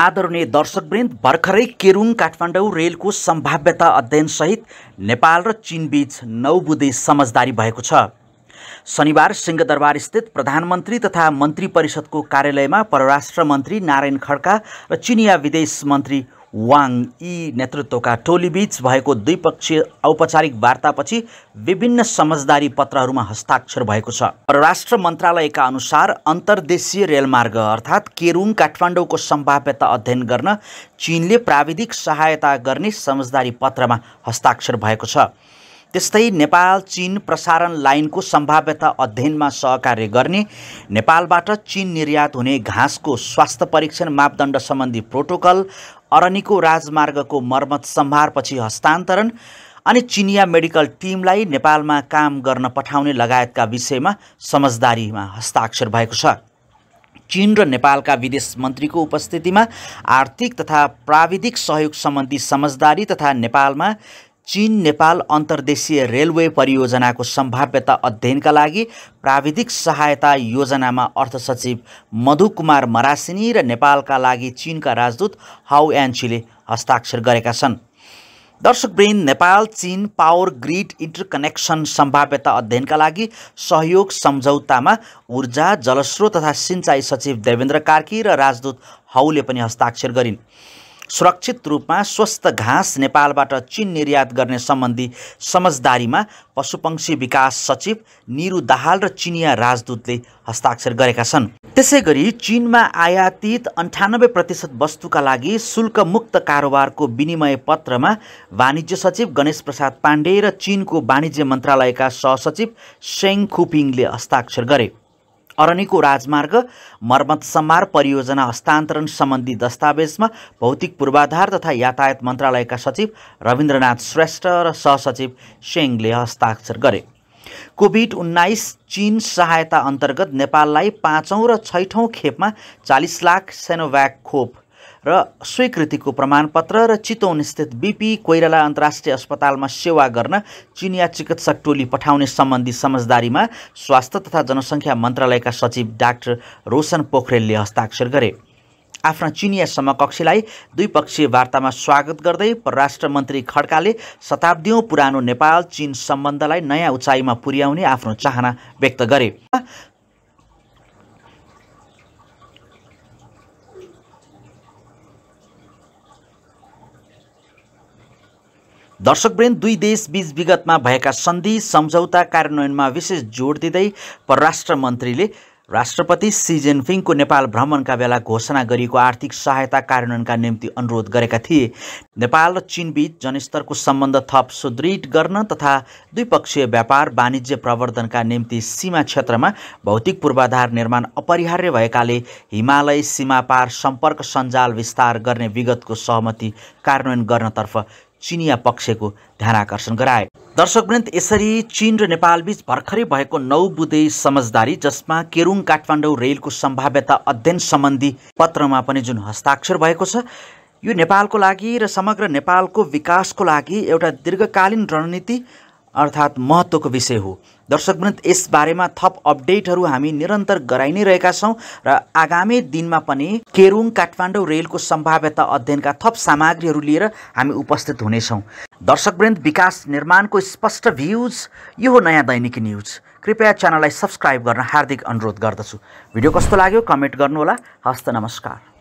आदरणीय दर्शकवृन्द भर्खरै केरुङ काठमाडौँ रेलको सम्भाव्यता अध्ययनसहित नेपाल र चिनबीच नौबुदे समझदारी भएको छ शनिबार सिंहदरबारस्थित प्रधानमन्त्री तथा मन्त्री परिषदको कार्यालयमा परराष्ट्र मन्त्री नारायण खड्का र चिनिया विदेश मन्त्री वाङ यी नेतृत्वका टोलीबीच भएको द्विपक्षीय औपचारिक वार्तापछि विभिन्न समझदारी पत्रहरूमा हस्ताक्षर भएको छ परराष्ट्र मन्त्रालयका अनुसार अन्तर्देशीय रेलमार्ग अर्थात् केरुङ काठमाडौँको सम्भाव्यता अध्ययन गर्न चिनले प्राविधिक सहायता गर्ने समझदारी पत्रमा हस्ताक्षर भएको छ त्यस्तै नेपाल चीन प्रसारण लाइनको सम्भाव्यता अध्ययनमा सहकार्य गर्ने नेपालबाट चीन निर्यात हुने घाँसको स्वास्थ्य परीक्षण मापदण्ड सम्बन्धी प्रोटोकल अरनिको राजमार्गको मर्मत सम्भारपछि हस्तान्तरण अनि चिनिया मेडिकल टिमलाई नेपालमा काम गर्न पठाउने लगायतका विषयमा समझदारीमा हस्ताक्षर भएको छ चीन र नेपालका विदेश मन्त्रीको उपस्थितिमा आर्थिक तथा प्राविधिक सहयोग सम्बन्धी समझदारी तथा नेपालमा चीन नेपाल अन्तर्देशीय रेलवे परियोजनाको सम्भाव्यता अध्ययनका लागि प्राविधिक सहायता योजनामा अर्थ सचिव मधु कुमार मरासिनी र नेपालका लागि चीनका राजदूत हाउ एन्सीले हस्ताक्षर गरेका छन् दर्शक ब्रेन नेपाल चीन पावर ग्रिड इन्टरकनेक्सन सम्भाव्यता अध्ययनका लागि सहयोग सम्झौतामा ऊर्जा जलस्रोत तथा सिँचाइ सचिव देवेन्द्र कार्की र राजदूत हाउले पनि हस्ताक्षर गरिन् सुरक्षित रूपमा स्वस्थ घाँस नेपालबाट चीन निर्यात गर्ने सम्बन्धी समझदारीमा पशुपक्षी विकास सचिव निरु दाहाल र चिनिया राजदूतले हस्ताक्षर गरेका छन् त्यसै गरी चिनमा आयातित अन्ठानब्बे प्रतिशत वस्तुका लागि शुल्कमुक्त कारोबारको विनिमय पत्रमा वाणिज्य सचिव गणेश प्रसाद पाण्डे र चिनको वाणिज्य मन्त्रालयका सहसचिव सेङ खुपिङले हस्ताक्षर गरे अरनीको राजमार्ग मर्मत सम्मार परियोजना हस्तान्तरण सम्बन्धी दस्तावेजमा भौतिक पूर्वाधार तथा यातायात मन्त्रालयका सचिव रविन्द्रनाथ श्रेष्ठ र सहसचिव सेङले हस्ताक्षर गरे कोभिड उन्नाइस चीन सहायता अन्तर्गत नेपाललाई पाँचौँ र छैठौँ खेपमा चालिस लाख सेनोभ्याक खोप र स्वीकृतिको प्रमाणपत्र र चितौनस्थित बिपी कोइराला अन्तर्राष्ट्रिय अस्पतालमा सेवा गर्न चिनिया चिकित्सक टोली पठाउने सम्बन्धी समझदारीमा स्वास्थ्य तथा जनसङ्ख्या मन्त्रालयका सचिव डाक्टर रोशन पोखरेलले हस्ताक्षर गरे आफ्ना चिनिया समकक्षीलाई द्विपक्षीय वार्तामा स्वागत गर्दै परराष्ट्र मन्त्री खड्काले शताब्दीौँ पुरानो नेपाल चीन सम्बन्धलाई नयाँ उचाइमा पुर्याउने आफ्नो चाहना व्यक्त गरे दर्शकवृन्द दुई देश देशबीच विगतमा भएका सन्धि सम्झौता कार्यान्वयनमा विशेष जोड दिँदै परराष्ट्र मन्त्रीले राष्ट्रपति सी जिनपिङको नेपाल भ्रमणका बेला घोषणा गरिएको आर्थिक सहायता कार्यान्वयनका निम्ति अनुरोध गरेका थिए नेपाल र चीनबीच जनस्तरको सम्बन्ध थप सुदृढ गर्न तथा द्विपक्षीय व्यापार वाणिज्य प्रवर्धनका निम्ति सीमा क्षेत्रमा भौतिक पूर्वाधार निर्माण अपरिहार्य भएकाले हिमालय सीमापार सम्पर्क सञ्जाल विस्तार गर्ने विगतको सहमति कार्यान्वयन गर्नतर्फ चिनिया पक्षको ध्यान आकर्षण गराए दर्शकवृन्द यसरी चीन र नेपाल नेपालबीच भर्खरै भएको नौ बुधे समझदारी जसमा केरुङ काठमाडौँ रेलको सम्भाव्यता अध्ययन सम्बन्धी पत्रमा पनि जुन हस्ताक्षर भएको छ यो नेपालको लागि र समग्र नेपालको विकासको लागि एउटा दीर्घकालीन रणनीति अर्थात् महत्त्वको विषय हो दर्शकवृन्द यसबारेमा थप अपडेटहरू हामी निरन्तर गराइ नै रहेका छौँ र आगामी दिनमा पनि केरुङ काठमाडौँ रेलको सम्भाव्यता अध्ययनका थप सामग्रीहरू लिएर हामी उपस्थित हुनेछौँ दर्शकवृन्द विकास निर्माणको स्पष्ट भ्युज यो हो नयाँ दैनिकी न्युज कृपया च्यानललाई सब्सक्राइब गर्न हार्दिक अनुरोध गर्दछु भिडियो कस्तो लाग्यो कमेन्ट गर्नुहोला हस्त नमस्कार